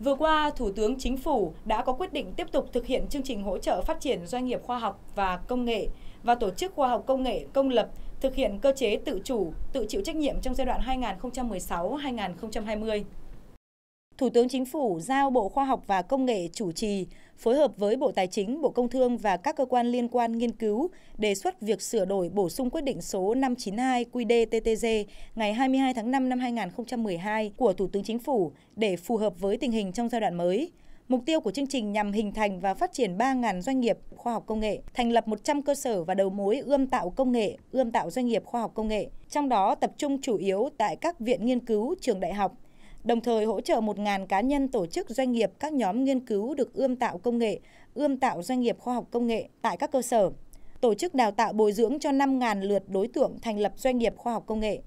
Vừa qua, Thủ tướng Chính phủ đã có quyết định tiếp tục thực hiện chương trình hỗ trợ phát triển doanh nghiệp khoa học và công nghệ và tổ chức khoa học công nghệ công lập thực hiện cơ chế tự chủ, tự chịu trách nhiệm trong giai đoạn 2016-2020. Thủ tướng Chính phủ giao Bộ Khoa học và Công nghệ chủ trì, phối hợp với Bộ Tài chính, Bộ Công Thương và các cơ quan liên quan nghiên cứu, đề xuất việc sửa đổi bổ sung quyết định số 592 QĐ-TTG ngày 22 tháng 5 năm 2012 của Thủ tướng Chính phủ để phù hợp với tình hình trong giai đoạn mới. Mục tiêu của chương trình nhằm hình thành và phát triển 3.000 doanh nghiệp khoa học công nghệ, thành lập 100 cơ sở và đầu mối ươm tạo công nghệ, ươm tạo doanh nghiệp khoa học công nghệ, trong đó tập trung chủ yếu tại các viện nghiên cứu, trường đại học, đồng thời hỗ trợ 1.000 cá nhân tổ chức doanh nghiệp các nhóm nghiên cứu được ươm tạo công nghệ, ươm tạo doanh nghiệp khoa học công nghệ tại các cơ sở. Tổ chức đào tạo bồi dưỡng cho 5.000 lượt đối tượng thành lập doanh nghiệp khoa học công nghệ.